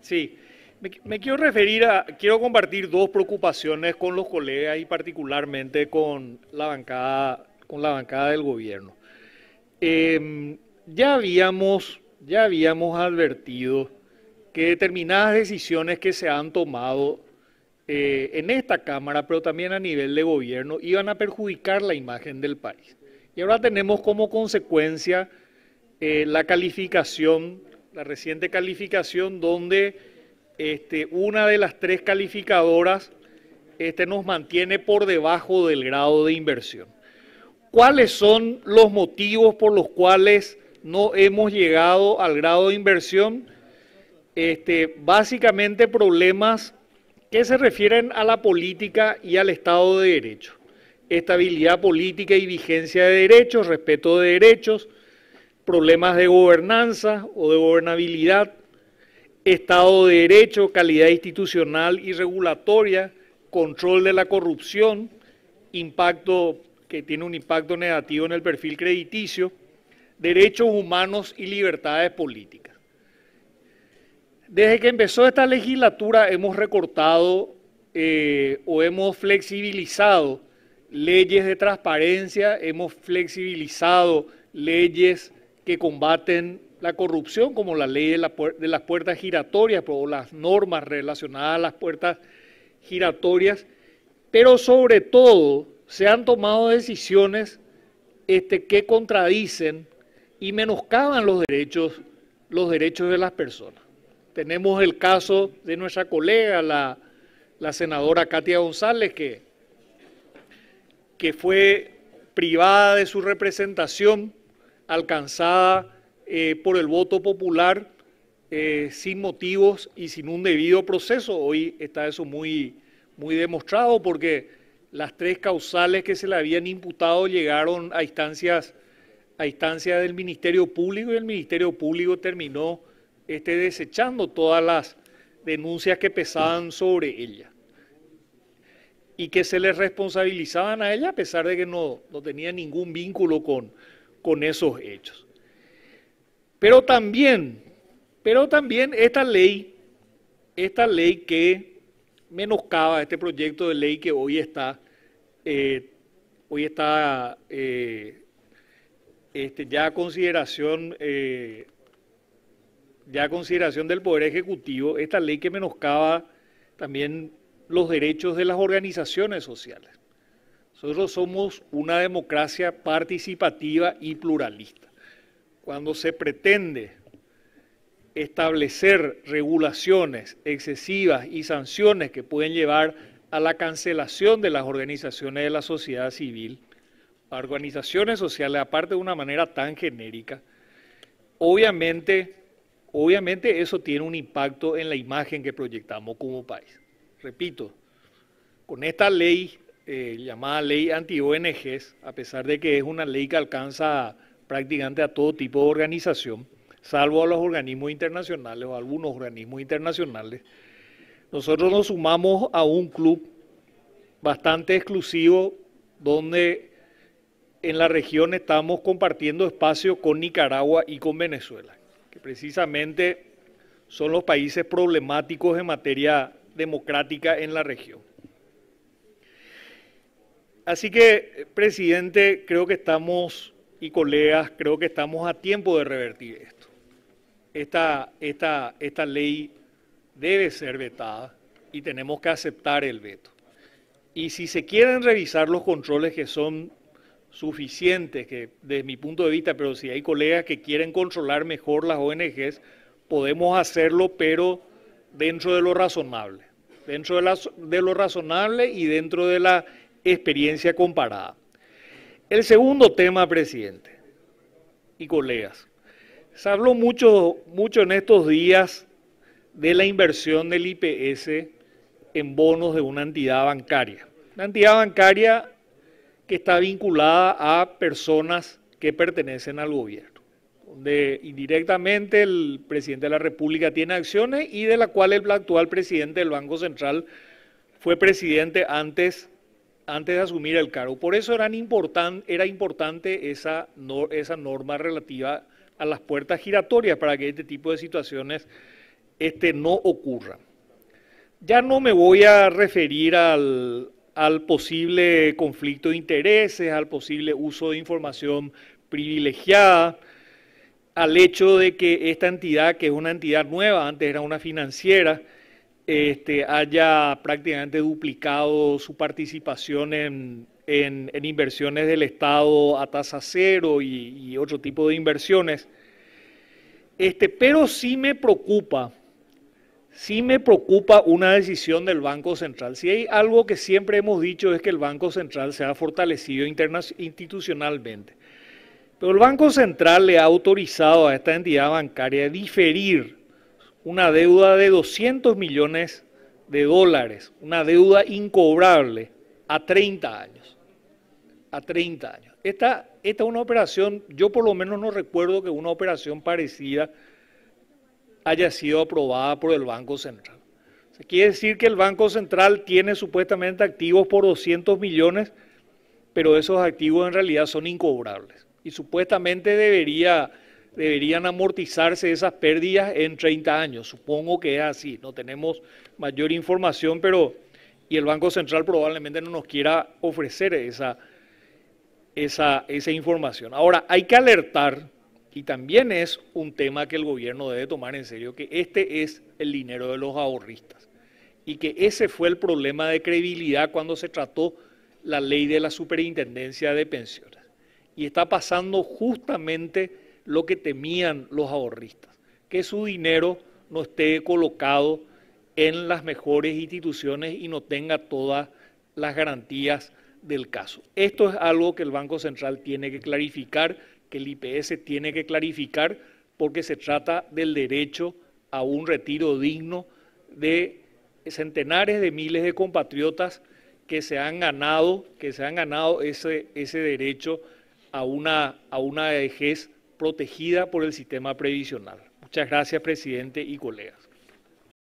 Sí, me, quiero referir a, quiero compartir dos preocupaciones con los colegas y particularmente con la bancada, con la bancada del gobierno. Em, ya habíamos, ya habíamos advertido que determinadas decisiones que se han tomado eh, en esta Cámara, pero también a nivel de gobierno, iban a perjudicar la imagen del país. Y ahora tenemos como consecuencia eh, la calificación la reciente calificación donde este, una de las tres calificadoras este, nos mantiene por debajo del grado de inversión. ¿Cuáles son los motivos por los cuales no hemos llegado al grado de inversión? Este, básicamente problemas que se refieren a la política y al Estado de Derecho. Estabilidad política y vigencia de derechos, respeto de derechos, problemas de gobernanza o de gobernabilidad, Estado de Derecho, calidad institucional y regulatoria, control de la corrupción, impacto que tiene un impacto negativo en el perfil crediticio, derechos humanos y libertades políticas. Desde que empezó esta legislatura hemos recortado eh, o hemos flexibilizado leyes de transparencia, hemos flexibilizado leyes que combaten la corrupción, como la ley de, de las puertas giratorias o las normas relacionadas a las puertas giratorias, pero sobre todo se han tomado decisiones este, que contradicen y menoscaban los derechos, los derechos de las personas. Tenemos el caso de nuestra colega, la, senadora Katia González, que, que fue privada de su representación alcanzada eh, por el voto popular eh, sin motivos y sin un debido proceso. Hoy está eso muy, muy demostrado porque las tres causales que se le habían imputado llegaron a instancias, a del Ministerio Público y el Ministerio Público terminó este, desechando todas las denuncias que pesaban sobre ella y que se le responsabilizaban a ella a pesar de que no, no tenía ningún vínculo con, con esos hechos. Pero también, pero también esta ley, esta ley que menoscaba este proyecto de ley que hoy está, eh, hoy está eh, este, ya consideración, eh, ya a consideración del Poder Ejecutivo, esta ley que menoscaba también los derechos de las organizaciones sociales. Nosotros somos una democracia participativa y pluralista. Cuando se pretende establecer regulaciones excesivas y sanciones que pueden llevar a la cancelación de las organizaciones de la sociedad civil, organizaciones sociales, aparte de una manera tan genérica, obviamente, obviamente eso tiene un impacto en la imagen que proyectamos como país. Repito, con esta ley eh, llamada ley anti-ONGs, a pesar de que es una ley que alcanza prácticamente a todo tipo de organización, salvo a los organismos internacionales o algunos organismos internacionales, nosotros nos sumamos a un club bastante exclusivo donde en la región estamos compartiendo espacio con Nicaragua y con Venezuela, que precisamente son los países problemáticos en materia democrática en la región. Así que, eh, presidente, creo que estamos, y colegas, creo que estamos a tiempo de revertir esto. Esta, esta, esta ley debe ser vetada y tenemos que aceptar el veto. Y si se quieren revisar los controles que son suficientes, que desde mi punto de vista, pero si hay colegas que quieren controlar mejor las ONGs, podemos hacerlo, pero dentro de lo razonable. Dentro de, de lo razonable y dentro de la experiencia comparada. El segundo tema, presidente y colegas, se habló mucho, mucho en estos días de la inversión del IPS en bonos de una entidad bancaria. Una entidad bancaria que está vinculada a personas que pertenecen al gobierno, donde indirectamente el presidente de la República tiene acciones y de la cual el actual presidente del Banco Central fue presidente antes antes de asumir el cargo. Por eso era importante esa, norma relativa a las puertas giratorias para que este tipo de situaciones este, no ocurran. Ya no me voy a referir al posible conflicto de intereses, al posible uso de información privilegiada, al hecho de que esta entidad, que es una entidad nueva, antes era una financiera, este, haya prácticamente duplicado su participación en, inversiones del Estado a tasa cero y, otro tipo de inversiones. Este, pero sí me preocupa, sí me preocupa una decisión del Banco Central. Si hay algo que siempre hemos dicho es que el Banco Central se ha fortalecido institucionalmente. Pero el Banco Central le ha autorizado a esta entidad bancaria a diferir una deuda de 200 millones de dólares, una deuda incobrable a 30 años. A 30 años. Esta, es una operación, yo por lo menos no recuerdo que una operación parecida haya sido aprobada por el Banco Central. O quiere decir que el Banco Central tiene supuestamente activos por 200 millones, pero esos activos en realidad son incobrables. Y supuestamente debería deberían amortizarse esas pérdidas en 30 años. Supongo que es así, no tenemos mayor información, pero y el Banco Central probablemente no nos quiera ofrecer esa, esa, esa información. Ahora, hay que alertar, y también es un tema que el gobierno debe tomar en serio, que este es el dinero de los ahorristas y que ese fue el problema de credibilidad cuando se trató la ley de la superintendencia de pensiones. Y está pasando justamente lo que temían los ahorristas, que su dinero no esté colocado en las mejores instituciones y no tenga todas las garantías del caso. Esto es algo que el Banco Central tiene que clarificar, que el IPS tiene que clarificar, porque se trata del derecho a un retiro digno de centenares de miles de compatriotas que se han ganado, que se han ganado ese, derecho a una, a una protegida por el sistema previsional. Muchas gracias, presidente y colegas.